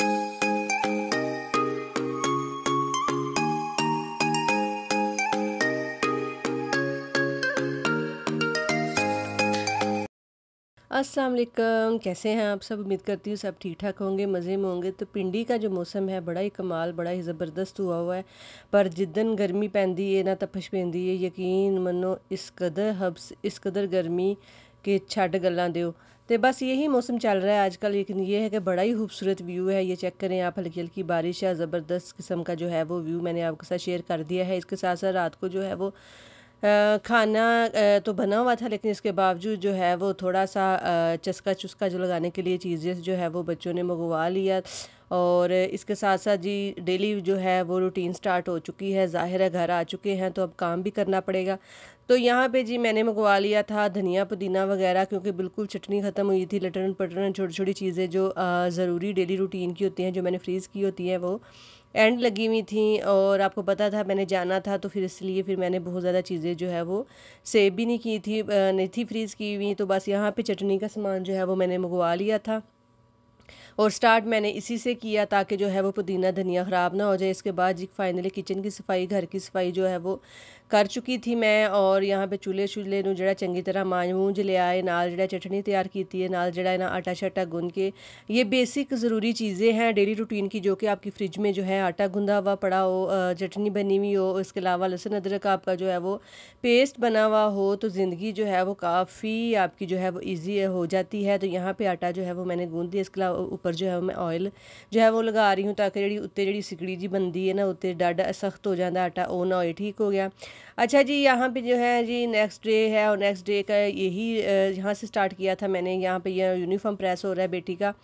असलम कैसे हैं आप सब उम्मीद करती हूँ सब ठीक ठाक होंगे मज़े में होंगे तो पिंडी का जो मौसम है बड़ा ही कमाल बड़ा ही ज़बरदस्त हुआ हुआ है पर जिदन गर्मी पैंती है ना तपश पैंदी है यकीन मनो इस कदर हब्स इस कदर गर्मी के छड़ गल दो तो बस यही मौसम चल रहा है आजकल लेकिन ये है कि बड़ा ही खूबसूरत व्यू है ये चेक करें आप हल्की हल्की बारिश है ज़बरदस्त किस्म का जो है वो व्यू मैंने आपके साथ शेयर कर दिया है इसके साथ साथ रात को जो है वो खाना तो बना हुआ था लेकिन इसके बावजूद जो है वो थोड़ा सा चस्का चुस्का जो लगाने के लिए चीज़ें जो है वो बच्चों ने मंगवा लिया और इसके साथ साथ जी डेली जो है वो रूटीन स्टार्ट हो चुकी है ज़ाहिर है घर आ चुके हैं तो अब काम भी करना पड़ेगा तो यहाँ पे जी मैंने मंगवा लिया था धनिया पुदीना वगैरह क्योंकि बिल्कुल चटनी ख़त्म हुई थी लटरन पटरन छोटी छोटी चीज़ें जो ज़रूरी डेली रूटीन की होती हैं जो मैंने फ्रीज़ की होती हैं वो एंड लगी हुई थी और आपको पता था मैंने जाना था तो फिर इसलिए फिर मैंने बहुत ज़्यादा चीज़ें जो है वो सेव भी नहीं की थी नहीं थी फ्रीज़ की हुई तो बस यहाँ पे चटनी का सामान जो है वो मैंने मंगवा लिया था और स्टार्ट मैंने इसी से किया ताकि जो है वो पुदीना धनिया ख़राब ना हो जाए इसके बाद जी फाइनली किचन की सफाई घर की सफाई जो है वो कर चुकी थी मैं और यहाँ पे चूल्हे चूल्हे ਨੂੰ ਜਿਹੜਾ ਚੰਗੀ ਤਰ੍ਹਾਂ ਮਾਂਜ ਲਿਆਏ ਨਾਲ ਜਿਹੜਾ ਚਟਣੀ ਤਿਆਰ ਕੀਤੀ है नाल जरा ना आटा शाटा गुन के ये बेसिक ज़रूरी चीज़ें हैं डेली रूटीन की जो कि आपकी फ्रिज में जो है आटा गूंधा हुआ पड़ा हो चटनी बनी हुई हो इसके अलावा लहसुन अदरक आपका जो है वो पेस्ट बना हुआ हो तो ज़िंदगी जो है वो काफ़ी आपकी जो है वो ईजी हो जाती है तो यहाँ पर आटा जो है वो मैंने गूँध दिया इसके अलावा ऊपर ऊपर जो है मैं ऑयल जो है वो लगा रही हूँ ताकि जी उत्ते जी सिकड़ी जी बनती है ना उत्ते डाडा सख्त हो जाता आटा वो ना होए ठीक हो गया अच्छा जी यहाँ पे जो है जी नेक्स्ट डे है और नेक्स्ट डे का यही यहाँ से स्टार्ट किया था मैंने यहाँ पर यह यूनिफॉर्म प्रेस हो रहा है बेटी का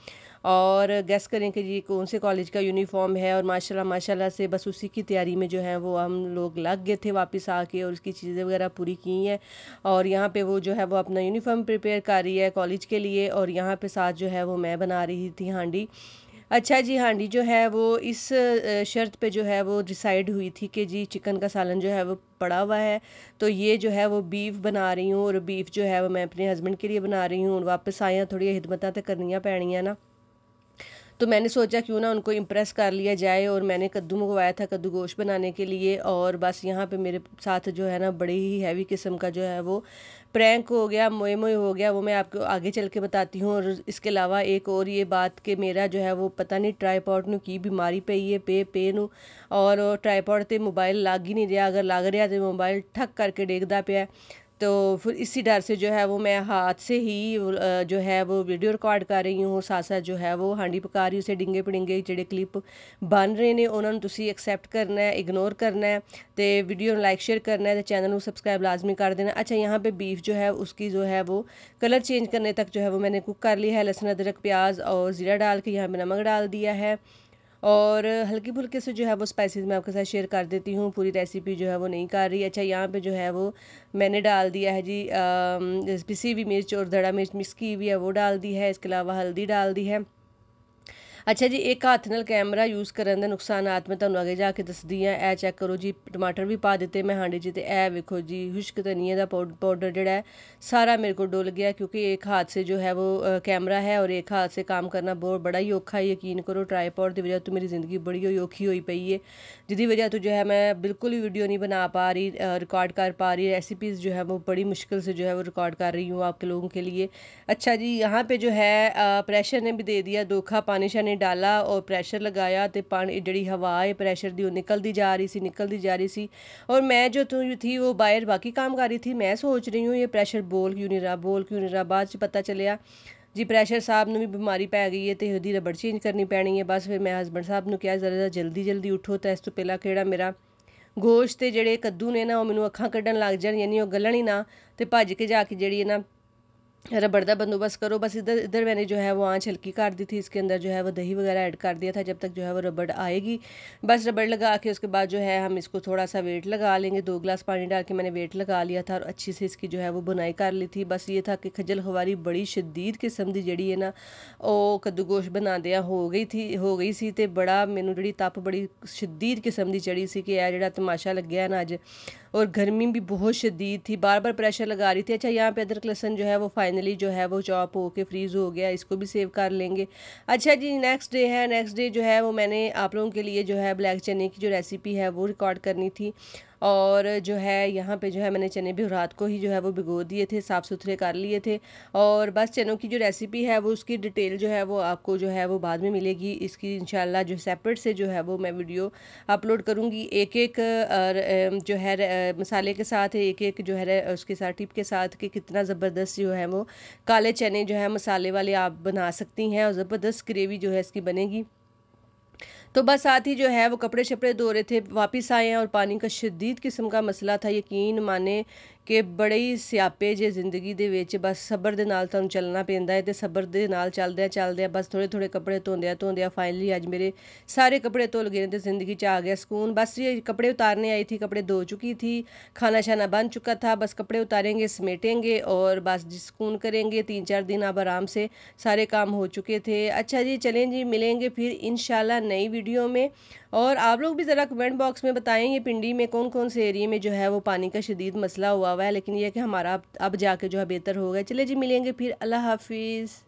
और गेस करें कि जी कौन से कॉलेज का यूनिफॉर्म है और माशाल्लाह माशाल्लाह से बस उसी की तैयारी में जो है वो हम लोग लग गए थे वापस आके और उसकी चीज़ें वगैरह पूरी की हैं और यहाँ पे वो जो है वो अपना यूनिफॉर्म प्रिपेयर कर रही है कॉलेज के लिए और यहाँ पे साथ जो है वो मैं बना रही थी हांडी अच्छा जी हांडी जो है वो इस शर्त पे जो है वो डिसाइड हुई थी कि जी चिकन का सालन जो है वो पड़ा हुआ है तो ये जो है वो बीफ बना रही हूँ और बीफ जो है वो मैं अपने हस्बैंड के लिए बना रही हूँ वापस आया थोड़ी खिदमत तो करनिया पैनिया ना तो मैंने सोचा क्यों ना उनको इम्प्रेस कर लिया जाए और मैंने कद्दू मंगवाया था कद्दू गोश बनाने के लिए और बस यहाँ पे मेरे साथ जो है ना बड़े ही हैवी किस्म का जो है वो प्रैंक हो गया मोए मोए हो गया वो मैं आपको आगे चल के बताती हूँ और इसके अलावा एक और ये बात कि मेरा जो है वो पता नहीं ट्राईपॉड बीमारी पे ही है पे पे नू और ट्राईपॉड तो मोबाइल लाग ही नहीं रहा अगर लाग रहा तो मोबाइल ठक करके देखता पे है तो फिर इसी डर से जो है वो मैं हाथ से ही जो है वो वीडियो रिकॉर्ड कर रही हूँ साथ साथ जो है वो हांडी पका रही उसे डिंगे पडिंगे जोड़े क्लिप बन रहे हैं उन्होंने तुम्हें एक्सैप्ट करना है ਹੈ करना है तो वीडियो लाइक शेयर करना है तो चैनल में सबसक्राइब लाजमी कर देना अच्छा यहाँ पर बीफ जो है उसकी जो है वो कलर चेंज करने तक जो है वो मैंने कुक कर लिया है लहसुन अदरक प्याज और ज़ीरा डाल के यहाँ पर नमक डाल दिया है और हल्की फुल्के से जो है वो स्पाइसेस मैं आपके साथ शेयर कर देती हूँ पूरी रेसिपी जो है वो नहीं कर रही अच्छा यहाँ पे जो है वो मैंने डाल दिया है जी पिसी हुई मिर्च और धड़ा मिर्च मिक्स की हुई है वो डाल दी है इसके अलावा हल्दी डाल दी है अच्छा जी एक हाथ ਨਾਲ ਕੈਮਰਾ ਯੂਜ਼ ਕਰਨ ਦੇ ਨੁਕਸਾਨਾਤ ਮੈਂ ਤੁਹਾਨੂੰ ਅੱਗੇ ਜਾ ਕੇ ਦੱਸਦੀ ए ਇਹ करो जी ਜੀ भी पा ਪਾ मैं हांडी जी तो ਤੇ ਇਹ ਵੇਖੋ ਜੀ ਖੁਸ਼ਕ ਧਨੀਏ ਦਾ ਪਾਊਡਰ ਜਿਹੜਾ ਹੈ ਸਾਰਾ ਮੇਰੇ ਕੋਲ ਡੁੱਲ गया क्योंकि एक हाथ से जो है वो कैमरा है और एक हाथ से काम करना बहुत बड़ा ही औखा है यकीन करो ट्राईपॉड की वजह तो मेरी जिंदगी बड़ी ही औखी हुई पई है जिदी वजह तो जो है मैं बिल्कुल भी वीडियो नहीं बना पा रही रिकॉर्ड कर पा रही रेसिपीज़ जो है वो बड़ी मुश्किल से जो है वो रिकॉर्ड कर रही हूँ आपके लोगों के लिए अच्छा जी यहाँ पर जो है प्रेशर ने भी दे दिया धोखा पानी ने ਡਾਲਾ ਔਰ ਪ੍ਰੈਸ਼ਰ ਲਗਾਇਆ ਤੇ ਪਾਣੀ ਜਿਹੜੀ ਹਵਾ ਹੈ ਪ੍ਰੈਸ਼ਰ ਦੀ ਉਹ ਨਿਕਲਦੀ ਜਾ ਰਹੀ ਸੀ ਨਿਕਲਦੀ ਜਾ ਰਹੀ ਸੀ ਔਰ ਮੈਂ ਜੋ ਤੂੰ ਥੀ ਉਹ ਬਾਹਰ ਬਾਕੀ ਕੰਮ ਕਰ ਰਹੀ ਥੀ ਮੈਂ ਸੋਚ ਰਹੀ ਹੂੰ ਇਹ ਪ੍ਰੈਸ਼ਰ ਬੋਲ ਕਿਉਂ ਨਹੀਂ ਰਹਾ ਬੋਲ ਕਿਉਂ ਨਹੀਂ ਰਹਾ ਬਾਅਦ 'ਚ ਪਤਾ ਚੱਲਿਆ ਜੀ ਪ੍ਰੈਸ਼ਰ ਸਾਹਿਬ ਨੂੰ ਵੀ ਬਿਮਾਰੀ ਪੈ ਗਈ ਹੈ ਤੇ ਉਹਦੀ ਰਬੜ ਚੇਂਜ ਕਰਨੀ ਪੈਣੀ ਹੈ ਬਸ ਫਿਰ ਮੈਂ ਹਸਬੰਡ ਸਾਹਿਬ ਨੂੰ ਕਿਹਾ ਜ਼ਰਾ ਜਲਦੀ ਜਲਦੀ ਉਠੋ ਤਾਂ ਇਸ ਤੋਂ ਪਹਿਲਾਂ ਕਿਹੜਾ ਮੇਰਾ ਗੋਸ਼ਤ ਤੇ ਜਿਹੜੇ ਕੱਦੂ ਨੇ ਨਾ ਉਹ ਮੈਨੂੰ ਅੱਖਾਂ ਕੱਢਣ ਲੱਗ ਜਾਣ ਯਾਨੀ ਉਹ ਗਲਣ ਹੀ ਨਾ ਤੇ ਭੱਜ ਕੇ ਜਾ ਕੇ ਜਿਹੜੀ ਹੈ ਨਾ रबड़ का बंदोबस्त करो बस इधर इधर मैंने जो है वो आँच हल्की कर दी थी इसके अंदर जो है वो दही वगैरह ऐड कर दिया था जब तक जो है वो रबड़ आएगी बस रबड़ लगा के उसके बाद जो है हम इसको थोड़ा सा वेट लगा लेंगे दो गिलास पानी डाल के मैंने वेट लगा लिया था और अच्छी से इसकी जो है वो बुनाई कर ली थी बस ये था कि खजल खवारी बड़ी शदीद किस्म की जड़ी है ना वो कद्दूगोश बना दिया हो गई थी हो गई सी तो बड़ा मैनू जी तप बड़ी शदीद किस्म की चढ़ी सी कि यह जो तमाशा लगे ना अज और गर्मी भी बहुत शदीद थी बार बार प्रेशर लगा रही थी अच्छा यहाँ पर अदरक लहसन जो है वो फाइन फाइनली जो है वो चॉप होके फ्रीज़ हो गया इसको भी सेव कर लेंगे अच्छा जी नेक्स्ट डे है नेक्स्ट डे जो है वो मैंने आप लोगों के लिए जो है ब्लैक चने की जो रेसिपी है वो रिकॉर्ड करनी थी और जो है यहाँ पे जो है मैंने चने भी रात को ही जो है वो भिगो दिए थे साफ़ सुथरे कर लिए थे और बस चनों की जो रेसिपी है वो उसकी डिटेल जो है वो आपको जो है वो बाद में मिलेगी इसकी इन जो सेपरेट से जो है वो मैं वीडियो अपलोड करूँगी एक एक जो है मसाले के साथ एक एक जो है उसके साथ टिप के साथ कि कितना ज़बरदस्त जो है वो काले चने जो है मसाले वाले आप बना सकती हैं और ज़बरदस्त ग्रेवी जो है इसकी बनेगी तो बस साथ ही जो है वो कपड़े शपड़े धो रहे थे वापस आए हैं और पानी का शदीद किस्म का मसला था यकीन माने कि बड़े ही स्यापे जे जिंदगी दे बस सबर ਸਬਰ ਦੇ ਨਾਲ ਤੁਹਾਨੂੰ ਚੱਲਣਾ ਪੈਂਦਾ ਹੈ ਤੇ ਸਬਰ ਦੇ ਨਾਲ ਚੱਲਦਿਆਂ ਚੱਲਦਿਆਂ ਬਸ थोड़े ਥੋੜੇ ਕੱਪੜੇ ਧੋਂਦਿਆਂ ਧੋਂਦਿਆਂ ਫਾਈਨਲੀ ਅੱਜ ਮੇਰੇ ਸਾਰੇ ਕੱਪੜੇ ਧੁਲ ਗਏ ਨੇ ਤੇ आ गया सुकून बस ये कपड़े उतारने आई थी कपड़े धो चुकी थी खाना शाना बन चुका था बस कपड़े उतारेंगे समेटेंगे और बस सुकून करेंगे तीन चार दिन अब आराम से सारे काम हो चुके थे अच्छा जी चलें जी मिलेंगे फिर इन नई वीडियो में और आप लोग भी ज़रा कमेंट बॉक्स में बताएँ ये पिंडी में कौन कौन से एरिए में जो है वो पानी का शदीद मसला हुआ हुआ है लेकिन यह कि हमारा अब जाके जो है बेहतर हो गया चले जी मिलेंगे फिर अल्लाह हाफिज़